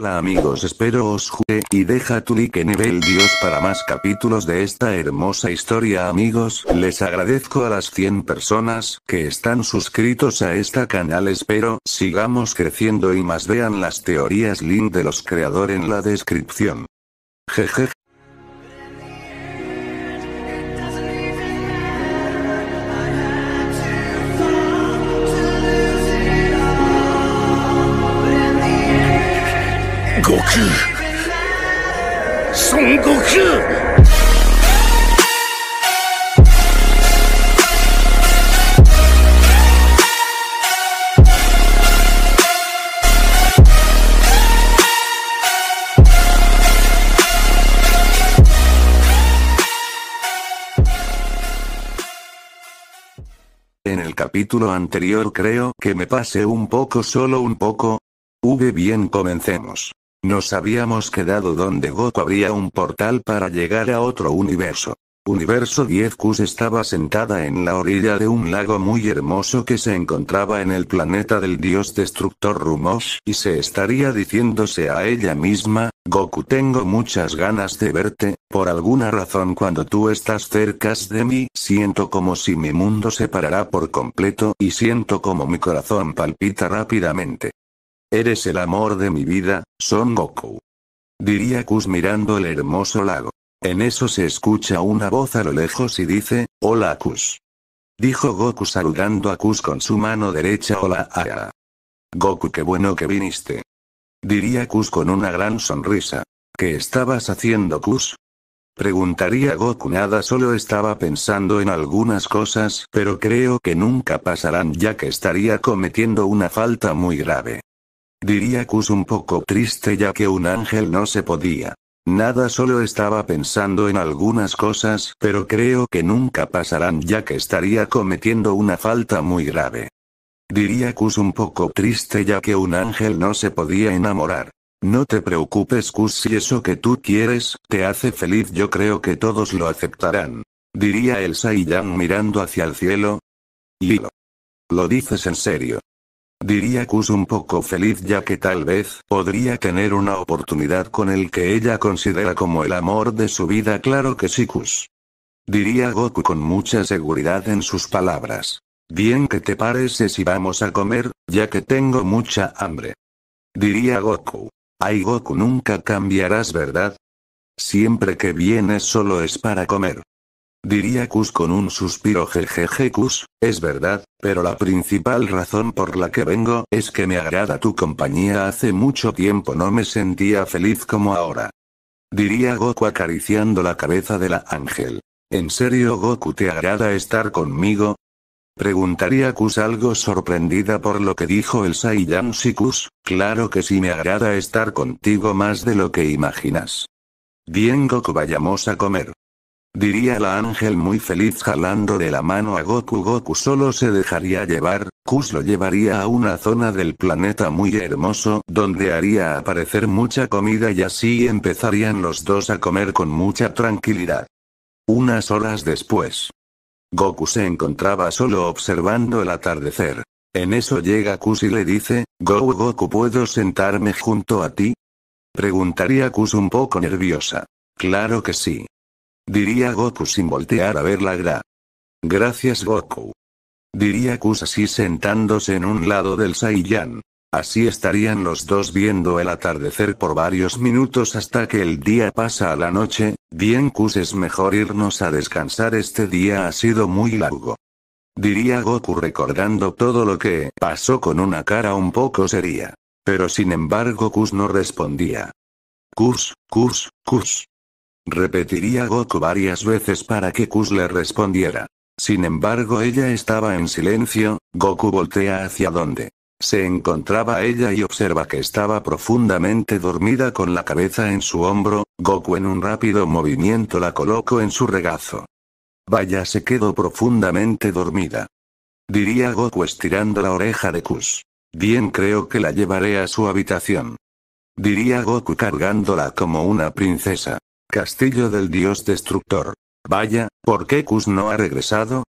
Hola amigos espero os jure y deja tu like en nivel dios para más capítulos de esta hermosa historia amigos, les agradezco a las 100 personas que están suscritos a esta canal espero sigamos creciendo y más vean las teorías link de los creadores en la descripción. Jejeje En el capítulo anterior creo que me pasé un poco solo un poco. V bien comencemos. Nos habíamos quedado donde Goku habría un portal para llegar a otro universo. Universo 10 Kus estaba sentada en la orilla de un lago muy hermoso que se encontraba en el planeta del dios destructor Rumosh y se estaría diciéndose a ella misma, Goku tengo muchas ganas de verte, por alguna razón cuando tú estás cerca de mí siento como si mi mundo se parará por completo y siento como mi corazón palpita rápidamente. Eres el amor de mi vida, Son Goku. Diría Kus mirando el hermoso lago. En eso se escucha una voz a lo lejos y dice, Hola Kus. Dijo Goku saludando a Kus con su mano derecha Hola Aya. Goku qué bueno que viniste. Diría Kus con una gran sonrisa. ¿Qué estabas haciendo Kus? Preguntaría Goku nada solo estaba pensando en algunas cosas pero creo que nunca pasarán ya que estaría cometiendo una falta muy grave. Diría Kus un poco triste ya que un ángel no se podía. Nada solo estaba pensando en algunas cosas, pero creo que nunca pasarán ya que estaría cometiendo una falta muy grave. Diría Kus un poco triste ya que un ángel no se podía enamorar. No te preocupes Kus si eso que tú quieres, te hace feliz yo creo que todos lo aceptarán. Diría Elsa y mirando hacia el cielo. Lilo. Lo dices en serio. Diría Kus un poco feliz ya que tal vez, podría tener una oportunidad con el que ella considera como el amor de su vida claro que sí Kus. Diría Goku con mucha seguridad en sus palabras. Bien que te parece si vamos a comer, ya que tengo mucha hambre. Diría Goku. Ay Goku nunca cambiarás verdad. Siempre que vienes solo es para comer. Diría Kus con un suspiro jejeje Kus, es verdad, pero la principal razón por la que vengo es que me agrada tu compañía hace mucho tiempo no me sentía feliz como ahora. Diría Goku acariciando la cabeza de la ángel. ¿En serio Goku te agrada estar conmigo? Preguntaría Kus algo sorprendida por lo que dijo el Saiyan Kus, claro que sí me agrada estar contigo más de lo que imaginas. Bien Goku vayamos a comer. Diría la ángel muy feliz jalando de la mano a Goku. Goku solo se dejaría llevar, Kus lo llevaría a una zona del planeta muy hermoso, donde haría aparecer mucha comida y así empezarían los dos a comer con mucha tranquilidad. Unas horas después. Goku se encontraba solo observando el atardecer. En eso llega Kus y le dice, Goku Goku ¿puedo sentarme junto a ti? Preguntaría Kus un poco nerviosa. Claro que sí, Diría Goku sin voltear a ver la gra. Gracias Goku. Diría Kus así sentándose en un lado del Saiyan. Así estarían los dos viendo el atardecer por varios minutos hasta que el día pasa a la noche, bien Kus es mejor irnos a descansar este día ha sido muy largo. Diría Goku recordando todo lo que pasó con una cara un poco seria. Pero sin embargo Kus no respondía. Kus, Kus, Kus. Repetiría Goku varias veces para que Kus le respondiera. Sin embargo ella estaba en silencio, Goku voltea hacia donde se encontraba ella y observa que estaba profundamente dormida con la cabeza en su hombro, Goku en un rápido movimiento la colocó en su regazo. Vaya se quedó profundamente dormida. Diría Goku estirando la oreja de Kus. Bien creo que la llevaré a su habitación. Diría Goku cargándola como una princesa. Castillo del dios destructor. Vaya, ¿por qué Kus no ha regresado?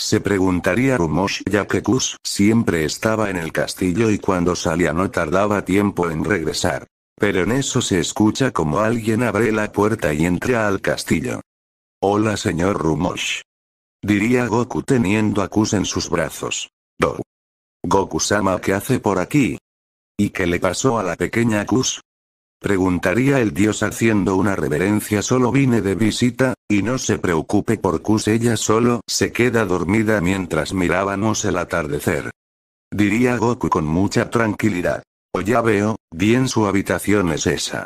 Se preguntaría Rumosh ya que Kus siempre estaba en el castillo y cuando salía no tardaba tiempo en regresar. Pero en eso se escucha como alguien abre la puerta y entra al castillo. Hola señor Rumosh. Diría Goku teniendo a Kus en sus brazos. Do. Goku-sama ¿qué hace por aquí? ¿Y qué le pasó a la pequeña Kus? Preguntaría el dios haciendo una reverencia solo vine de visita, y no se preocupe por Kus ella solo se queda dormida mientras mirábamos el atardecer. Diría Goku con mucha tranquilidad. O ya veo, bien su habitación es esa.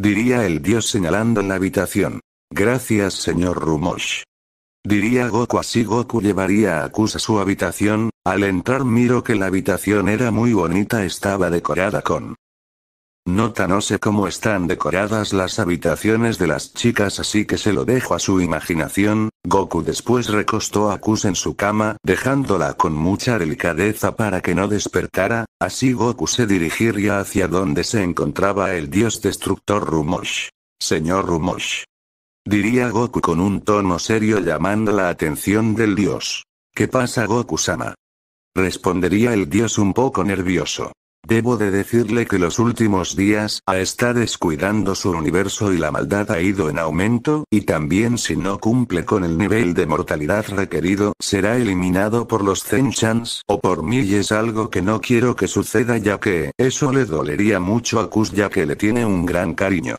Diría el dios señalando la habitación. Gracias señor Rumosh. Diría Goku así Goku llevaría a Kus a su habitación, al entrar miro que la habitación era muy bonita estaba decorada con Nota no sé cómo están decoradas las habitaciones de las chicas así que se lo dejo a su imaginación, Goku después recostó a Kus en su cama, dejándola con mucha delicadeza para que no despertara, así Goku se dirigiría hacia donde se encontraba el dios destructor Rumosh. Señor Rumosh. Diría Goku con un tono serio llamando la atención del dios. ¿Qué pasa Goku-sama? Respondería el dios un poco nervioso. Debo de decirle que los últimos días ha está descuidando su universo y la maldad ha ido en aumento, y también si no cumple con el nivel de mortalidad requerido, será eliminado por los Zenchans o por mí y es algo que no quiero que suceda ya que, eso le dolería mucho a Kus ya que le tiene un gran cariño.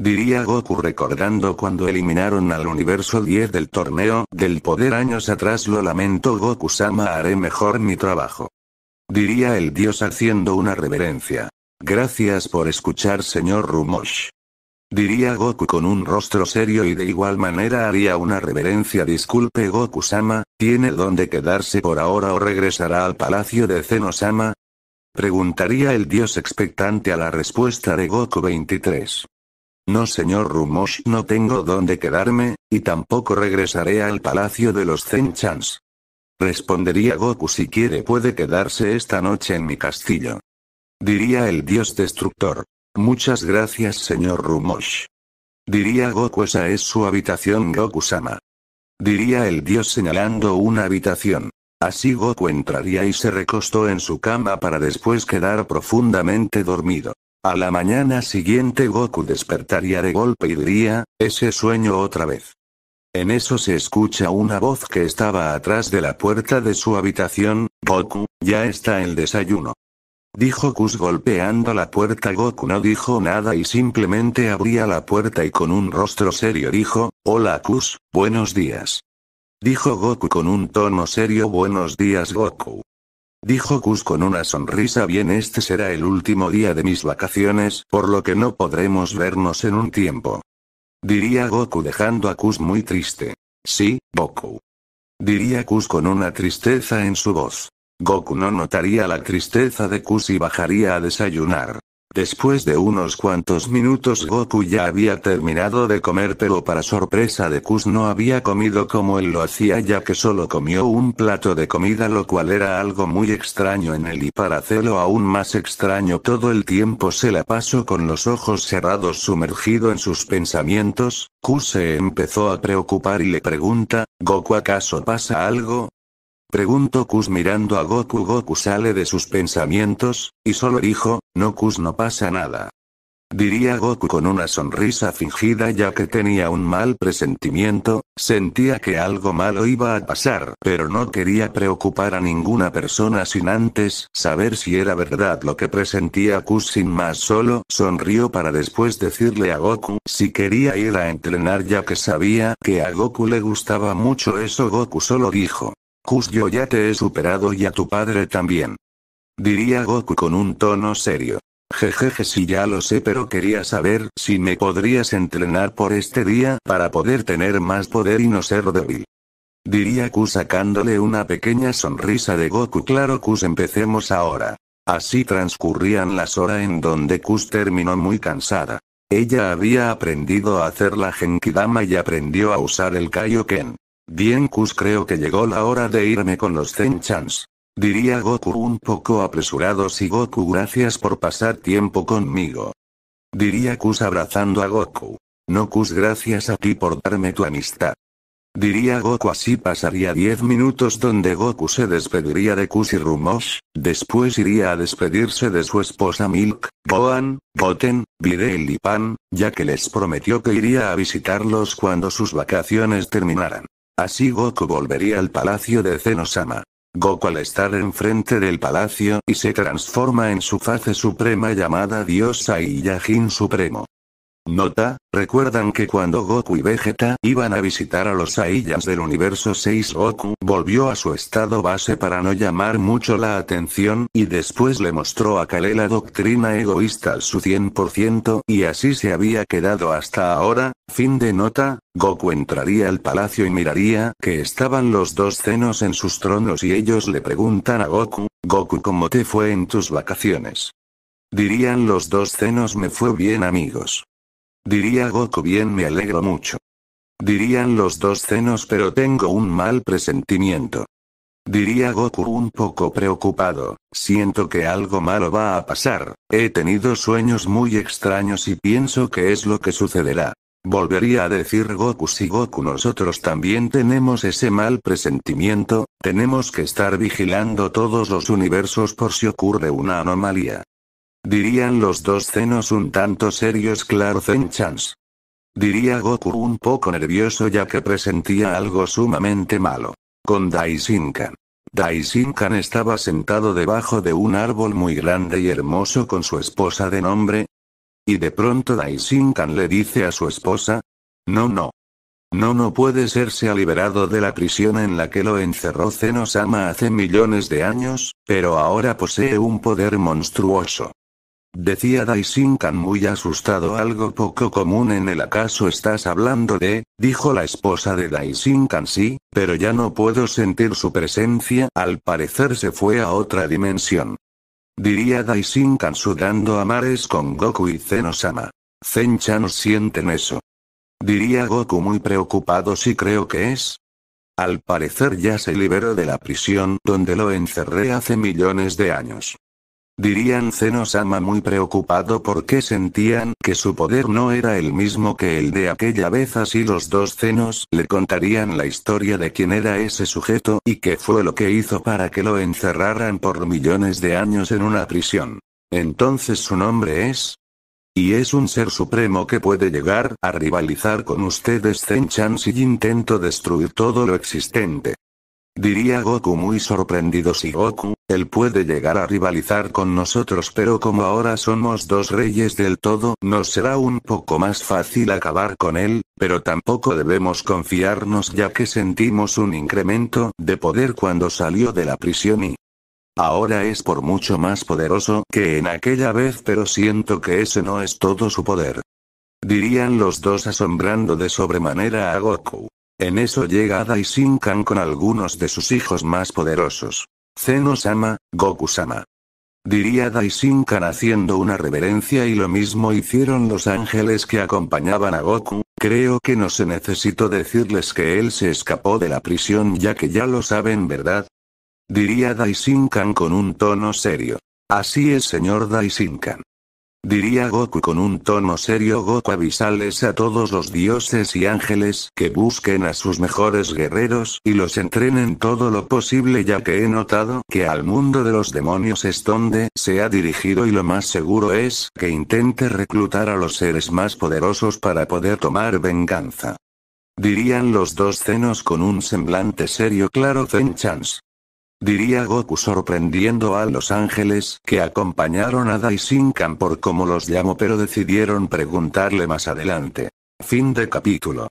Diría Goku recordando cuando eliminaron al universo 10 del torneo del poder años atrás lo lamento Goku-sama haré mejor mi trabajo diría el dios haciendo una reverencia. Gracias por escuchar, señor Rumosh. Diría Goku con un rostro serio y de igual manera haría una reverencia. Disculpe Goku-sama, ¿tiene dónde quedarse por ahora o regresará al palacio de Zeno-sama? Preguntaría el dios expectante a la respuesta de Goku 23. No señor Rumosh, no tengo dónde quedarme, y tampoco regresaré al palacio de los Zenchans. Respondería Goku si quiere puede quedarse esta noche en mi castillo. Diría el dios destructor. Muchas gracias señor Rumosh. Diría Goku esa es su habitación Goku-sama. Diría el dios señalando una habitación. Así Goku entraría y se recostó en su cama para después quedar profundamente dormido. A la mañana siguiente Goku despertaría de golpe y diría, ese sueño otra vez. En eso se escucha una voz que estaba atrás de la puerta de su habitación, Goku, ya está el desayuno. Dijo Kus golpeando la puerta. Goku no dijo nada y simplemente abría la puerta y con un rostro serio dijo, Hola Kus, buenos días. Dijo Goku con un tono serio Buenos días Goku. Dijo Kus con una sonrisa Bien este será el último día de mis vacaciones, por lo que no podremos vernos en un tiempo. Diría Goku dejando a Kus muy triste. Sí, Goku. Diría Kus con una tristeza en su voz. Goku no notaría la tristeza de Kus y bajaría a desayunar. Después de unos cuantos minutos Goku ya había terminado de comer pero para sorpresa de Kus no había comido como él lo hacía ya que solo comió un plato de comida lo cual era algo muy extraño en él y para hacerlo aún más extraño todo el tiempo se la pasó con los ojos cerrados sumergido en sus pensamientos, Kus se empezó a preocupar y le pregunta, Goku ¿acaso pasa algo? Preguntó Kus mirando a Goku. Goku sale de sus pensamientos, y solo dijo, no Kus no pasa nada. Diría Goku con una sonrisa fingida ya que tenía un mal presentimiento, sentía que algo malo iba a pasar, pero no quería preocupar a ninguna persona sin antes saber si era verdad lo que presentía Kus sin más solo sonrió para después decirle a Goku si quería ir a entrenar ya que sabía que a Goku le gustaba mucho eso Goku solo dijo, Kus yo ya te he superado y a tu padre también. Diría Goku con un tono serio. Jejeje si ya lo sé pero quería saber si me podrías entrenar por este día para poder tener más poder y no ser débil. Diría Ku sacándole una pequeña sonrisa de Goku claro Kus empecemos ahora. Así transcurrían las horas en donde Kus terminó muy cansada. Ella había aprendido a hacer la Genkidama y aprendió a usar el Kaioken. Bien Kus creo que llegó la hora de irme con los zen Diría Goku un poco apresurado si Goku gracias por pasar tiempo conmigo. Diría Kus abrazando a Goku. No Kus gracias a ti por darme tu amistad. Diría Goku así pasaría 10 minutos donde Goku se despediría de Kus y Rumosh, después iría a despedirse de su esposa Milk, Boan, Boten, Videl y Pan, ya que les prometió que iría a visitarlos cuando sus vacaciones terminaran. Así Goku volvería al palacio de Zenosama. Goku al estar enfrente del palacio y se transforma en su fase suprema llamada Dios Saiyajin Supremo. Nota, recuerdan que cuando Goku y Vegeta iban a visitar a los Saiyans del universo 6 Goku volvió a su estado base para no llamar mucho la atención y después le mostró a Kale la doctrina egoísta al su 100% y así se había quedado hasta ahora, fin de nota, Goku entraría al palacio y miraría que estaban los dos cenos en sus tronos y ellos le preguntan a Goku, Goku ¿cómo te fue en tus vacaciones? Dirían los dos cenos me fue bien amigos. Diría Goku bien me alegro mucho. Dirían los dos cenos pero tengo un mal presentimiento. Diría Goku un poco preocupado, siento que algo malo va a pasar, he tenido sueños muy extraños y pienso que es lo que sucederá. Volvería a decir Goku si Goku nosotros también tenemos ese mal presentimiento, tenemos que estar vigilando todos los universos por si ocurre una anomalía. Dirían los dos Zenos un tanto serios claro Zenchans. Diría Goku un poco nervioso ya que presentía algo sumamente malo. Con Daishinkan. Daishinkan estaba sentado debajo de un árbol muy grande y hermoso con su esposa de nombre. Y de pronto Daishinkan le dice a su esposa. No, no. No, no puede ser se ha liberado de la prisión en la que lo encerró Zenosama hace millones de años, pero ahora posee un poder monstruoso. Decía Daisinkan muy asustado algo poco común en el acaso estás hablando de, dijo la esposa de Daisinkan sí, pero ya no puedo sentir su presencia, al parecer se fue a otra dimensión. Diría Daisinkan sudando a mares con Goku y Zenosama. Zen-chan sienten eso. Diría Goku muy preocupado si creo que es, al parecer ya se liberó de la prisión donde lo encerré hace millones de años. Dirían zeno muy preocupado porque sentían que su poder no era el mismo que el de aquella vez así los dos Zenos le contarían la historia de quién era ese sujeto y qué fue lo que hizo para que lo encerraran por millones de años en una prisión. Entonces su nombre es... Y es un ser supremo que puede llegar a rivalizar con ustedes Zen-chan si intento destruir todo lo existente. Diría Goku muy sorprendido si Goku, él puede llegar a rivalizar con nosotros pero como ahora somos dos reyes del todo, nos será un poco más fácil acabar con él, pero tampoco debemos confiarnos ya que sentimos un incremento de poder cuando salió de la prisión y... Ahora es por mucho más poderoso que en aquella vez pero siento que ese no es todo su poder. Dirían los dos asombrando de sobremanera a Goku. En eso llega Daishinkan con algunos de sus hijos más poderosos. Zeno-sama, Goku-sama. Diría Daishinkan haciendo una reverencia y lo mismo hicieron los ángeles que acompañaban a Goku, creo que no se necesitó decirles que él se escapó de la prisión ya que ya lo saben verdad. Diría Daishinkan con un tono serio. Así es señor Daishinkan. Diría Goku con un tono serio Goku avisales a todos los dioses y ángeles que busquen a sus mejores guerreros y los entrenen todo lo posible ya que he notado que al mundo de los demonios es donde se ha dirigido y lo más seguro es que intente reclutar a los seres más poderosos para poder tomar venganza. Dirían los dos cenos con un semblante serio claro Zen Chance diría Goku sorprendiendo a los ángeles que acompañaron a Daishinkan por como los llamó pero decidieron preguntarle más adelante. Fin de capítulo.